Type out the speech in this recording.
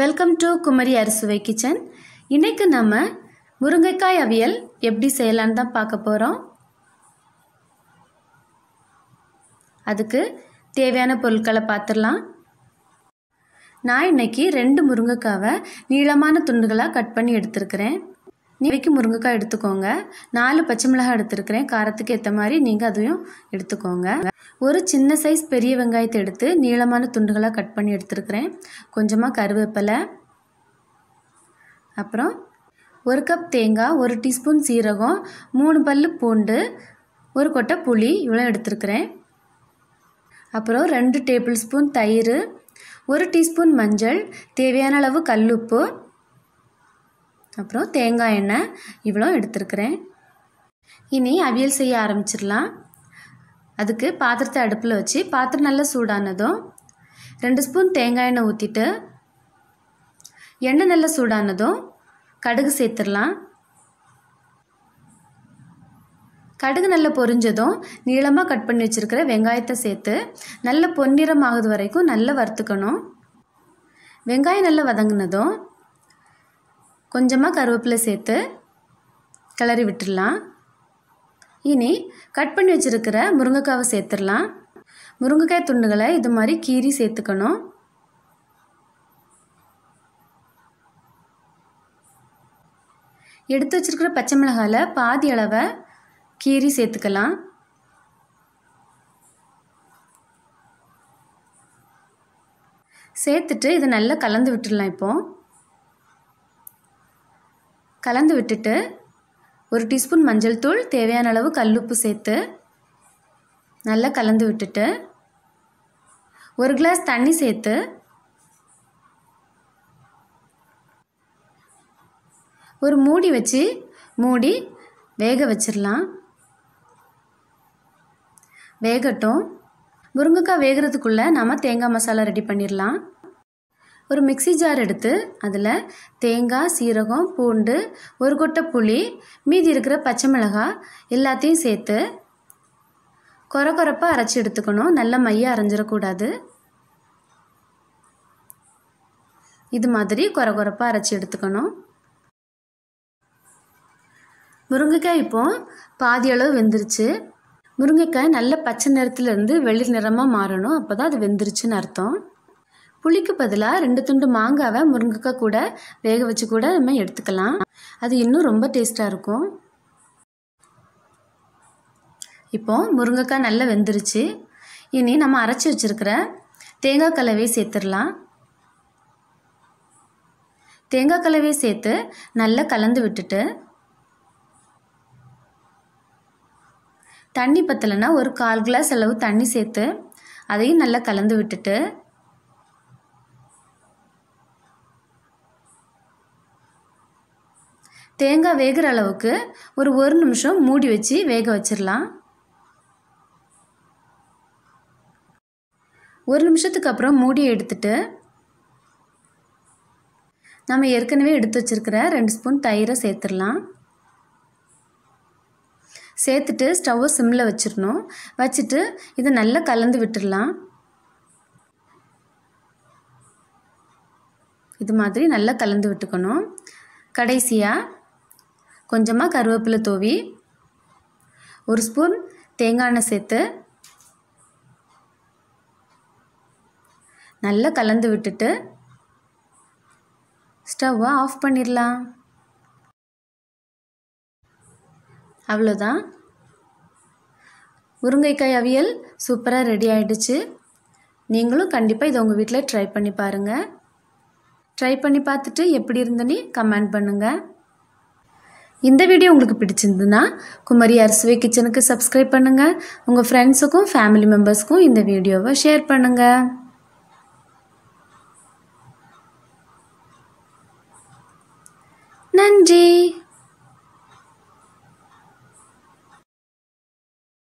welcome to Kumari Arusuvai kitchen இன்றைக்கு நம்ம முருங்கைக்காய் அவியல் எப்படி செய்யலான்னு தான் பார்க்க போகிறோம் அதுக்கு தேவையான பொருட்களை பார்த்துடலாம் நான் இன்றைக்கி ரெண்டு முருங்கைக்காவை நீளமான துண்டுகளாக கட் பண்ணி எடுத்துருக்கிறேன் இன்றைக்கி முருங்கைக்காய் எடுத்துக்கோங்க நாலு பச்சை மிளகாய் எடுத்துருக்கிறேன் காரத்துக்கு ஏற்ற மாதிரி நீங்கள் அதையும் எடுத்துக்கோங்க ஒரு சின்ன சைஸ் பெரிய வெங்காயத்தை எடுத்து நீளமான துண்டுகளாக கட் பண்ணி எடுத்துருக்கிறேன் கொஞ்சமாக கருவேப்பிலை அப்புறம் ஒரு கப் தேங்காய் ஒரு டீஸ்பூன் சீரகம் மூணு பல் பூண்டு ஒரு கொட்டை புளி இவ்வளோ எடுத்துருக்கிறேன் அப்புறம் ரெண்டு டேபிள் ஸ்பூன் தயிர் ஒரு டீஸ்பூன் மஞ்சள் தேவையான அளவு கல்லுப்பு அப்புறம் தேங்காய் எண்ணெய் இவ்வளோ எடுத்துருக்கிறேன் இனி அவியல் செய்ய ஆரம்பிச்சிடலாம் அதுக்கு பாத்திரத்தை அடுப்பில் வச்சு பாத்திரம் நல்லா சூடானதும் ரெண்டு ஸ்பூன் தேங்காய் எண்ணெய் ஊற்றிட்டு எண்ணெய் நல்லா சூடானதும் கடுகு சேர்த்துடலாம் கடுகு நல்லா பொரிஞ்சதும் நீளமாக கட் பண்ணி வச்சுருக்கிற வெங்காயத்தை சேர்த்து நல்ல பொன்னிறம் ஆகுது வரைக்கும் நல்லா வறுத்துக்கணும் வெங்காயம் நல்லா வதங்கினதும் கொஞ்சமாக கருவேப்பிலை சேர்த்து கிளறி விட்டுடலாம் இனி கட் பண்ணி வச்சுருக்கிற முருங்கைக்காவை சேர்த்துடலாம் முருங்கைக்காய் துண்டுகளை இது மாதிரி கீறி சேர்த்துக்கணும் எடுத்து வச்சுருக்கிற பச்சை மிளகாயில் பாதி அளவை கீறி சேர்த்துக்கலாம் சேர்த்துட்டு இதை நல்லா கலந்து விட்டுடலாம் இப்போது கலந்து விட்டுட்டு ஒரு டீஸ்பூன் மஞ்சள் தூள் தேவையான அளவு கல்லுப்பு சேர்த்து நல்லா கலந்து விட்டுட்டு ஒரு கிளாஸ் தண்ணி சேர்த்து ஒரு மூடி வச்சு மூடி வேக வச்சிடலாம் வேகட்டும் முருங்கைக்காய் வேகிறதுக்குள்ளே நம்ம தேங்காய் மசாலா ரெடி பண்ணிடலாம் ஒரு மிக்சி ஜார் எடுத்து அதில் தேங்காய் சீரகம் பூண்டு ஒரு கொட்டை புளி மீதி இருக்கிற பச்சை மிளகாய் எல்லாத்தையும் சேர்த்து கொர கொரப்பாக அரைச்சி எடுத்துக்கணும் நல்ல மையாக அரைஞ்சிடக்கூடாது இது மாதிரி கொர கொரப்பாக அரைச்சி எடுத்துக்கணும் முருங்கைக்காய் இப்போ பாதி அளவு வெந்துருச்சு முருங்கைக்காய் நல்ல பச்சை நிறத்துலேருந்து வெளிர் நிறமாக மாறணும் அப்போ தான் அது வெந்துருச்சுன்னு அர்த்தம் புளிக்கு பதிலாக ரெண்டு துண்டு மாங்காவை முருங்கைக்காய் கூட வேக வச்சு கூட நம்ம எடுத்துக்கலாம் அது இன்னும் ரொம்ப டேஸ்ட்டாக இருக்கும் இப்போது முருங்கைக்காய் நல்லா வெந்துருச்சு இனி நம்ம அரைச்சி வச்சுருக்கிற தேங்காய் கலவையை சேர்த்துடலாம் தேங்காய் கலவையை சேர்த்து நல்லா கலந்து விட்டுட்டு தண்ணி பத்தலைன்னா ஒரு கால் கிளாஸ் அளவு தண்ணி சேர்த்து அதையும் நல்லா கலந்து விட்டுட்டு தேங்காய் வேகிற அளவுக்கு ஒரு ஒரு நிமிஷம் மூடி வச்சு வேக வச்சிடலாம் ஒரு நிமிஷத்துக்கு அப்புறம் மூடியை எடுத்துட்டு நம்ம ஏற்கனவே எடுத்து வச்சுருக்கிற ரெண்டு ஸ்பூன் தயிரை சேர்த்துடலாம் சேர்த்துட்டு ஸ்டவ்வை சிம்மில் வச்சிடணும் வச்சுட்டு இதை நல்லா கலந்து விட்டுடலாம் இது மாதிரி நல்லா கலந்து விட்டுக்கணும் கடைசியாக கொஞ்சமாக கருவேப்பிலை தூவி ஒரு ஸ்பூன் தேங்காய் எண்ணெய் சேர்த்து நல்லா கலந்து விட்டுட்டு ஸ்டவ்வை ஆஃப் பண்ணிடலாம் அவ்வளோதான் முருங்கைக்காய் அவியல் சூப்பராக ரெடி ஆகிடுச்சு நீங்களும் கண்டிப்பாக இதை உங்கள் வீட்டில் ட்ரை பண்ணி பாருங்கள் ட்ரை பண்ணி பார்த்துட்டு எப்படி இருந்தனே கமெண்ட் பண்ணுங்கள் இந்த வீடியோ உங்களுக்கு பிடிச்சிருந்துன்னா குமரி அரசுவே கிச்சனுக்கு சப்ஸ்கிரைப் பண்ணுங்கள் உங்கள் ஃப்ரெண்ட்ஸுக்கும் ஃபேமிலி மெம்பர்ஸ்க்கும் இந்த வீடியோவை ஷேர் பண்ணுங்கள் நன்றி